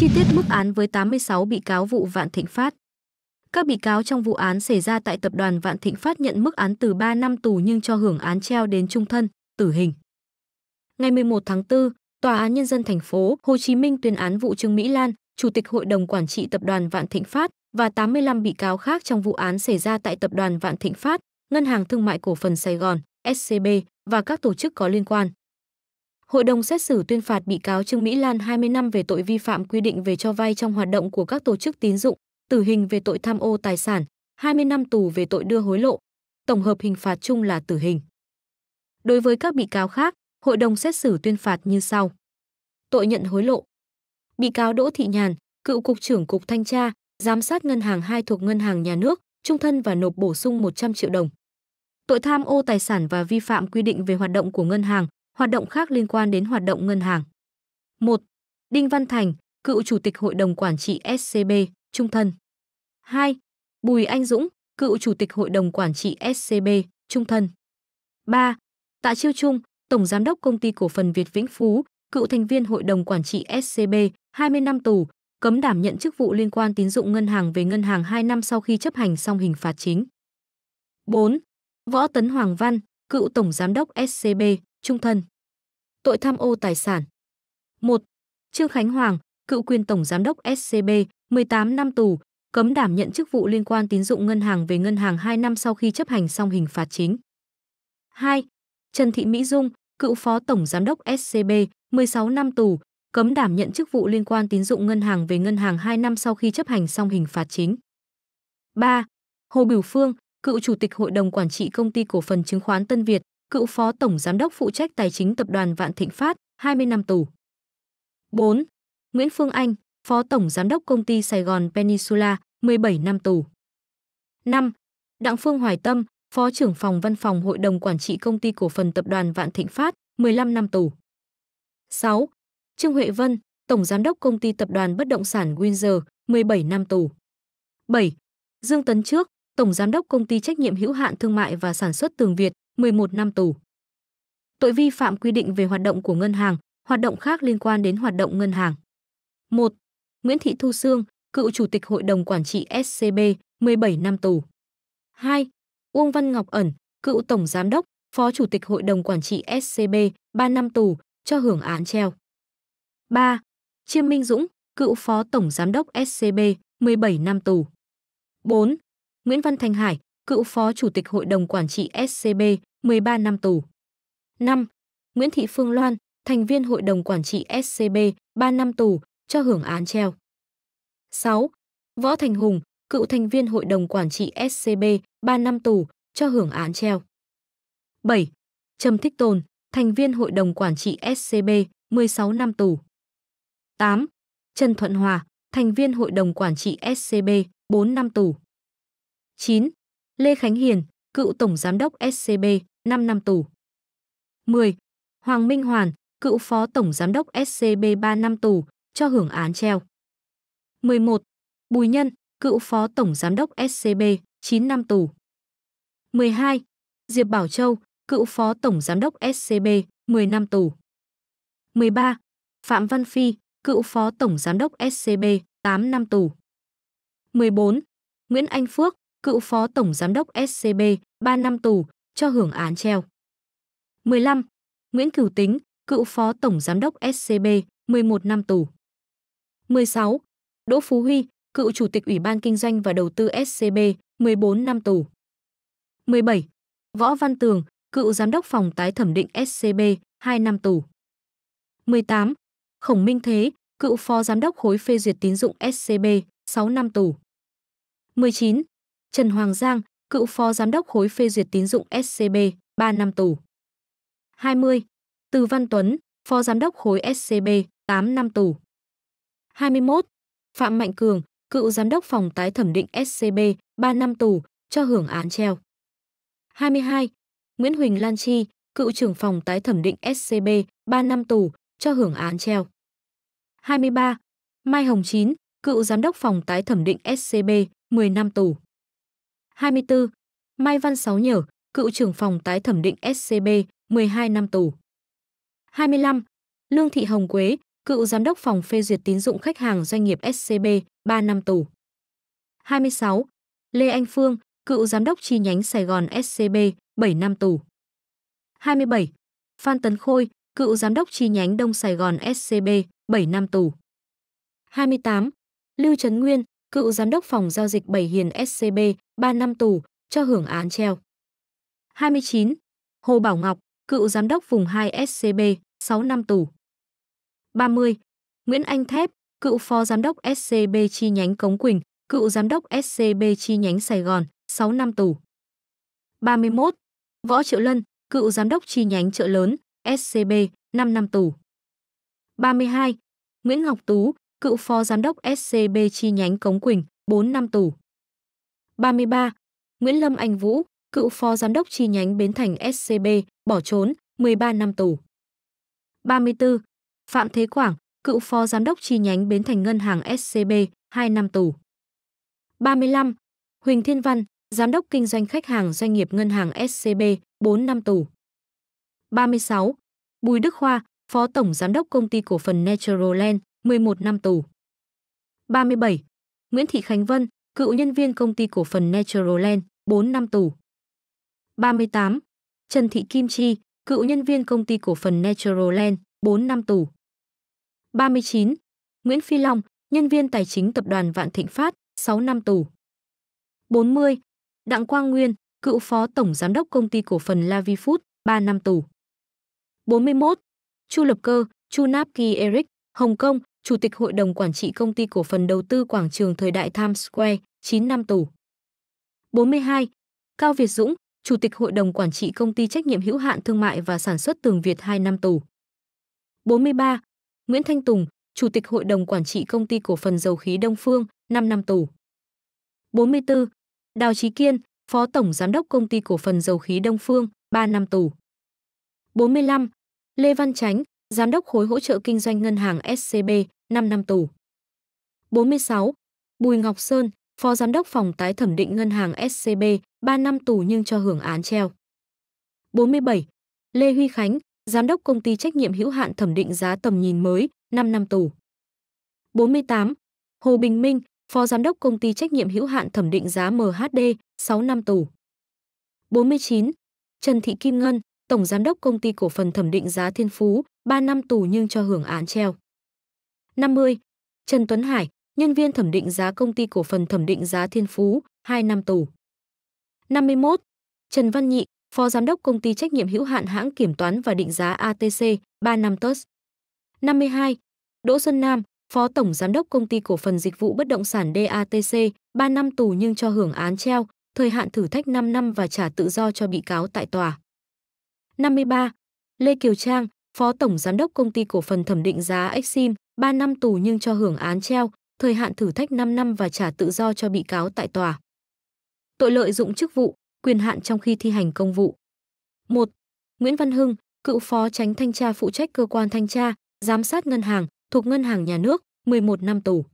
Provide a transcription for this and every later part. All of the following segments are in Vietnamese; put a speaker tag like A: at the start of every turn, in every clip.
A: chi tiết mức án với 86 bị cáo vụ Vạn Thịnh Phát. Các bị cáo trong vụ án xảy ra tại tập đoàn Vạn Thịnh Phát nhận mức án từ 3 năm tù nhưng cho hưởng án treo đến trung thân, tử hình. Ngày 11 tháng 4, Tòa án Nhân dân thành phố Hồ Chí Minh tuyên án vụ Trương Mỹ Lan, Chủ tịch Hội đồng Quản trị Tập đoàn Vạn Thịnh Phát và 85 bị cáo khác trong vụ án xảy ra tại Tập đoàn Vạn Thịnh Phát, Ngân hàng Thương mại Cổ phần Sài Gòn, SCB và các tổ chức có liên quan. Hội đồng xét xử tuyên phạt bị cáo Trương Mỹ Lan 20 năm về tội vi phạm quy định về cho vay trong hoạt động của các tổ chức tín dụng, tử hình về tội tham ô tài sản, 20 năm tù về tội đưa hối lộ. Tổng hợp hình phạt chung là tử hình. Đối với các bị cáo khác, hội đồng xét xử tuyên phạt như sau. Tội nhận hối lộ. Bị cáo Đỗ Thị Nhàn, cựu cục trưởng cục thanh tra, giám sát ngân hàng 2 thuộc ngân hàng nhà nước, trung thân và nộp bổ sung 100 triệu đồng. Tội tham ô tài sản và vi phạm quy định về hoạt động của ngân hàng, hoạt động khác liên quan đến hoạt động ngân hàng. 1. Đinh Văn Thành, cựu chủ tịch hội đồng quản trị SCB, trung thân. 2. Bùi Anh Dũng, cựu chủ tịch hội đồng quản trị SCB, trung thân. 3. Tạ Chiêu Trung, tổng giám đốc công ty cổ phần Việt Vĩnh Phú, cựu thành viên hội đồng quản trị SCB, 20 năm tù, cấm đảm nhận chức vụ liên quan tín dụng ngân hàng về ngân hàng 2 năm sau khi chấp hành xong hình phạt chính. 4. Võ Tấn Hoàng Văn, cựu tổng giám đốc SCB, trung thân. Tội tham ô tài sản. 1. Trương Khánh Hoàng, cựu quyền tổng giám đốc SCB, 18 năm tù, cấm đảm nhận chức vụ liên quan tín dụng ngân hàng về ngân hàng 2 năm sau khi chấp hành xong hình phạt chính. 2. Trần Thị Mỹ Dung, cựu phó tổng giám đốc SCB, 16 năm tù, cấm đảm nhận chức vụ liên quan tín dụng ngân hàng về ngân hàng 2 năm sau khi chấp hành xong hình phạt chính. 3. Hồ Biểu Phương, cựu chủ tịch hội đồng quản trị công ty cổ phần chứng khoán Tân Việt, cựu phó tổng giám đốc phụ trách tài chính tập đoàn Vạn Thịnh Phát, 20 năm tù. 4. Nguyễn Phương Anh, phó tổng giám đốc công ty Sài Gòn Peninsula, 17 năm tù. 5. Đặng Phương Hoài Tâm, phó trưởng phòng văn phòng hội đồng quản trị công ty cổ phần tập đoàn Vạn Thịnh Phát, 15 năm tù. 6. Trương Huệ Vân, tổng giám đốc công ty tập đoàn bất động sản Windsor, 17 năm tù. 7. Dương Tấn Trước, tổng giám đốc công ty trách nhiệm hữu hạn thương mại và sản xuất Tường Việt, 11 năm tù. Tội vi phạm quy định về hoạt động của ngân hàng, hoạt động khác liên quan đến hoạt động ngân hàng. 1. Nguyễn Thị Thu Sương, cựu chủ tịch hội đồng quản trị SCB, 17 năm tù. 2. Uông Văn Ngọc ẩn, cựu tổng giám đốc, phó chủ tịch hội đồng quản trị SCB, 3 năm tù cho hưởng án treo. 3. Chiêm Minh Dũng, cựu phó tổng giám đốc SCB, 17 năm tù. 4. Nguyễn Văn Thành Hải, cựu phó chủ tịch hội đồng quản trị SCB, 13 năm tù. 5. Nguyễn Thị Phương Loan, thành viên hội đồng quản trị SCB, 3 năm tù, cho hưởng án treo. 6. Võ Thành Hùng, cựu thành viên hội đồng quản trị SCB, 3 năm tù, cho hưởng án treo. 7. Trầm Thích Tồn, thành viên hội đồng quản trị SCB, 16 năm tù. 8. Trần Thuận Hòa, thành viên hội đồng quản trị SCB, 4 năm tù. 9. Lê Khánh Hiền, cựu tổng giám đốc SCB, 5 năm tù. 10. Hoàng Minh Hoàn, cựu phó tổng giám đốc SCB 3 năm tù, cho hưởng án treo. 11. Bùi Nhân, cựu phó tổng giám đốc SCB, 9 năm tù. 12. Diệp Bảo Châu, cựu phó tổng giám đốc SCB, 10 năm tù. 13. Phạm Văn Phi, cựu phó tổng giám đốc SCB, 8 năm tù. 14. Nguyễn Anh Phước, cựu phó tổng giám đốc SCB, 3 năm tù, cho hưởng án treo. 15. Nguyễn Cửu Tính, cựu phó tổng giám đốc SCB, 11 năm tù. 16. Đỗ Phú Huy, cựu chủ tịch Ủy ban Kinh doanh và Đầu tư SCB, 14 năm tù. 17. Võ Văn Tường, cựu giám đốc phòng tái thẩm định SCB, 2 năm tù. 18. Khổng Minh Thế, cựu phó giám đốc khối phê duyệt tín dụng SCB, 6 năm tù. 19. Trần Hoàng Giang, cựu phó giám đốc khối phê duyệt tín dụng SCB, 3 năm tù. 20. Từ Văn Tuấn, phó giám đốc khối SCB, 8 năm tù. 21. Phạm Mạnh Cường, cựu giám đốc phòng tái thẩm định SCB, 3 năm tù, cho hưởng án treo. 22. Nguyễn Huỳnh Lan Chi, cựu trưởng phòng tái thẩm định SCB, 3 năm tù, cho hưởng án treo. 23. Mai Hồng Chín, cựu giám đốc phòng tái thẩm định SCB, 10 năm tù. 24. Mai Văn Sáu Nhở, cựu trưởng phòng tái thẩm định SCB, 12 năm tù. 25. Lương Thị Hồng Quế, cựu giám đốc phòng phê duyệt tín dụng khách hàng doanh nghiệp SCB, 3 năm tù. 26. Lê Anh Phương, cựu giám đốc chi nhánh Sài Gòn SCB, 7 năm tù. 27. Phan Tấn Khôi, cựu giám đốc chi nhánh Đông Sài Gòn SCB, 7 năm tù. 28. Lưu Trấn Nguyên, cựu giám đốc phòng giao dịch Bảy Hiền SCB, 3 năm tù, cho hưởng án treo. 29. Hồ Bảo Ngọc, cựu giám đốc vùng 2 SCB, 6 năm tù. 30. Nguyễn Anh Thép, cựu phó giám đốc SCB chi nhánh Cống Quỳnh, cựu giám đốc SCB chi nhánh Sài Gòn, 6 năm tù. 31. Võ Triệu Lân, cựu giám đốc chi nhánh chợ lớn, SCB, 5 năm tù. 32. Nguyễn Ngọc Tú, cựu phó giám đốc SCB chi nhánh Cống Quỳnh, 4 năm tù. 33. Nguyễn Lâm Anh Vũ, cựu phó giám đốc chi nhánh Bến Thành SCB, bỏ trốn, 13 năm tù. 34. Phạm Thế Quảng, cựu phó giám đốc chi nhánh Bến Thành Ngân hàng SCB, 2 năm tù. 35. Huỳnh Thiên Văn, giám đốc kinh doanh khách hàng doanh nghiệp ngân hàng SCB, 4 năm tù. 36. Bùi Đức Khoa, phó tổng giám đốc công ty cổ phần Natural Land, 11 năm tù. 37. Nguyễn Thị Khánh Vân, cựu nhân viên công ty cổ phần Natural Land, 4 năm tù. 38. Trần Thị Kim Chi, cựu nhân viên công ty cổ phần Natural Land, 4 năm tù. 39. Nguyễn Phi Long, nhân viên tài chính tập đoàn Vạn Thịnh Phát, 6 năm tù. 40. Đặng Quang Nguyên, cựu phó tổng giám đốc công ty cổ phần Lavi Food, 3 năm tù. 41. Chu Lập Cơ, Chu Nap Ki Eric, Hồng Kông, Chủ tịch Hội đồng Quản trị Công ty Cổ phần Đầu tư Quảng trường Thời đại Times Square, 9 năm tù. 42. Cao Việt Dũng, Chủ tịch Hội đồng Quản trị Công ty Trách nhiệm hữu hạn Thương mại và Sản xuất Tường Việt 2 năm tù. 43. Nguyễn Thanh Tùng, Chủ tịch Hội đồng Quản trị Công ty Cổ phần Dầu khí Đông Phương 5 năm tù. 44. Đào Trí Kiên, Phó Tổng Giám đốc Công ty Cổ phần Dầu khí Đông Phương 3 năm tù. 45. Lê Văn Chánh, Giám đốc khối hỗ trợ kinh doanh ngân hàng SCB 5 năm tù. 46. Bùi Ngọc Sơn, Phó Giám đốc phòng tái thẩm định ngân hàng SCB, 3 năm tù nhưng cho hưởng án treo. 47. Lê Huy Khánh, Giám đốc công ty trách nhiệm hữu hạn thẩm định giá tầm nhìn mới, 5 năm tù. 48. Hồ Bình Minh, Phó Giám đốc công ty trách nhiệm hữu hạn thẩm định giá MHD, 6 năm tù. 49. Trần Thị Kim Ngân, Tổng Giám đốc công ty cổ phần thẩm định giá Thiên Phú, 3 năm tù nhưng cho hưởng án treo. 50. Trần Tuấn Hải, nhân viên thẩm định giá công ty cổ phần thẩm định giá Thiên Phú, 2 năm tù. 51. Trần Văn Nhị, Phó Giám đốc Công ty Trách nhiệm hữu hạn hãng kiểm toán và định giá ATC, 3 năm TUS. 52. Đỗ Xuân Nam, Phó Tổng Giám đốc Công ty Cổ phần Dịch vụ Bất động sản DATC, 3 năm tù nhưng cho hưởng án treo, thời hạn thử thách 5 năm và trả tự do cho bị cáo tại tòa. 53. Lê Kiều Trang, Phó Tổng Giám đốc Công ty Cổ phần Thẩm định giá Exim, 3 năm tù nhưng cho hưởng án treo, thời hạn thử thách 5 năm và trả tự do cho bị cáo tại tòa. Tội lợi dụng chức vụ, quyền hạn trong khi thi hành công vụ. 1. Nguyễn Văn Hưng, cựu phó tránh thanh tra phụ trách cơ quan thanh tra, giám sát ngân hàng thuộc Ngân hàng Nhà nước, 11 năm tù.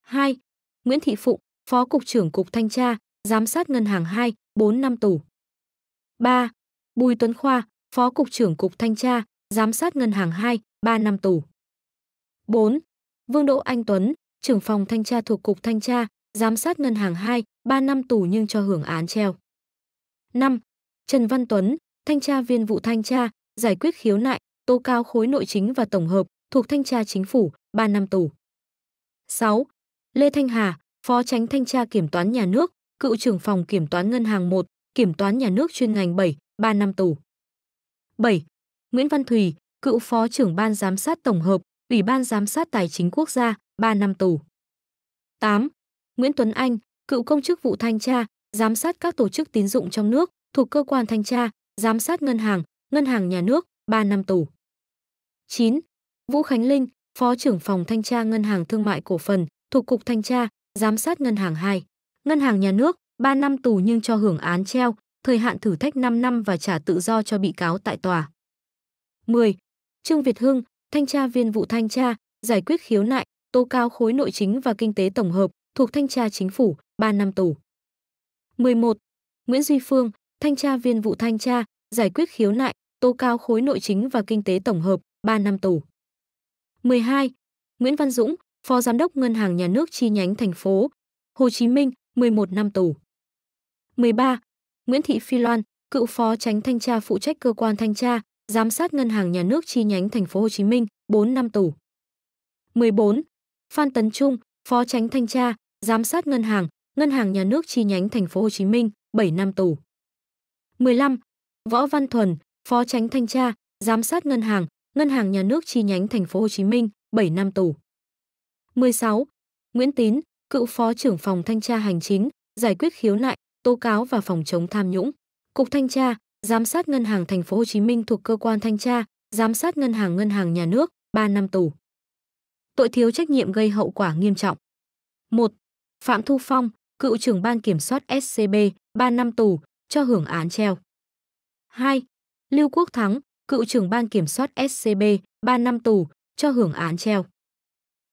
A: 2. Nguyễn Thị Phụng, phó cục trưởng cục thanh tra, giám sát ngân hàng 2, 4 năm tù. 3. Bùi Tuấn Khoa, phó cục trưởng cục thanh tra, giám sát ngân hàng 2, 3 năm tù. 4. Vương Đỗ Anh Tuấn, trưởng phòng thanh tra thuộc Cục Thanh tra, giám sát ngân hàng 2, 3 năm tù nhưng cho hưởng án treo. 5. Trần Văn Tuấn, thanh tra viên vụ thanh tra, giải quyết khiếu nại, tố cáo khối nội chính và tổng hợp thuộc thanh tra chính phủ, 3 năm tù. 6. Lê Thanh Hà, phó tránh thanh tra kiểm toán nhà nước, cựu trưởng phòng kiểm toán ngân hàng 1, kiểm toán nhà nước chuyên ngành 7, 3 năm tù. 7. Nguyễn Văn Thùy, cựu phó trưởng ban giám sát tổng hợp, Ủy ban giám sát tài chính quốc gia, 3 năm tù. 8. Nguyễn Tuấn Anh, cựu công chức vụ thanh tra, giám sát các tổ chức tín dụng trong nước thuộc cơ quan thanh tra, giám sát ngân hàng, ngân hàng nhà nước, 3 năm tù. 9. Vũ Khánh Linh, Phó trưởng phòng thanh tra Ngân hàng Thương mại Cổ phần, thuộc Cục Thanh tra, Giám sát Ngân hàng 2. Ngân hàng Nhà nước, 3 năm tù nhưng cho hưởng án treo, thời hạn thử thách 5 năm và trả tự do cho bị cáo tại tòa. 10. Trương Việt Hưng, Thanh tra viên vụ Thanh tra, giải quyết khiếu nại, tố cáo khối nội chính và kinh tế tổng hợp thuộc thanh tra chính phủ 3 năm tù. 11. Nguyễn Duy Phương, thanh tra viên vụ thanh tra, giải quyết khiếu nại, tố cáo khối nội chính và kinh tế tổng hợp 3 năm tù. 12. Nguyễn Văn Dũng, Phó Giám đốc Ngân hàng Nhà nước chi nhánh thành phố Hồ Chí Minh, 11 năm tù. 13. Nguyễn Thị Phi Loan, cựu phó tránh thanh tra phụ trách cơ quan thanh tra, giám sát Ngân hàng Nhà nước chi nhánh thành phố Hồ Chí Minh, 4 năm tù. 14. Phan Tấn Trung, Phó Tránh Thanh tra, Giám sát Ngân hàng, Ngân hàng Nhà nước chi nhánh Thành phố Hồ Chí Minh, 7 năm tù. 15. Võ Văn Thuần, Phó Tránh Thanh tra, Giám sát Ngân hàng, Ngân hàng Nhà nước chi nhánh Thành phố Hồ Chí Minh, 7 năm tù. 16. Nguyễn Tín, cựu Phó trưởng phòng Thanh tra hành chính, giải quyết khiếu nại, tố cáo và phòng chống tham nhũng. Cục Thanh tra, Giám sát Ngân hàng Thành phố Hồ Chí Minh thuộc cơ quan thanh tra, Giám sát Ngân hàng Ngân hàng Nhà nước, 3 năm tù tội thiếu trách nhiệm gây hậu quả nghiêm trọng. 1. Phạm Thu Phong, cựu trưởng ban kiểm soát SCB, 3 năm tù, cho hưởng án treo. 2. Lưu Quốc Thắng, cựu trưởng ban kiểm soát SCB, 3 năm tù, cho hưởng án treo.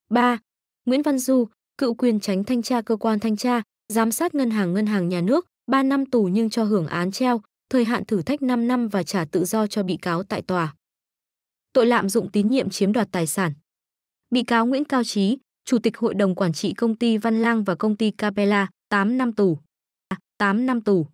A: 3. Nguyễn Văn Du, cựu quyền tránh thanh tra cơ quan thanh tra, giám sát ngân hàng ngân hàng nhà nước, 3 năm tù nhưng cho hưởng án treo, thời hạn thử thách 5 năm và trả tự do cho bị cáo tại tòa. Tội lạm dụng tín nhiệm chiếm đoạt tài sản. Bị cáo Nguyễn Cao Trí, Chủ tịch Hội đồng Quản trị Công ty Văn Lang và Công ty Capella, 8 năm tù. À, 8 năm tù.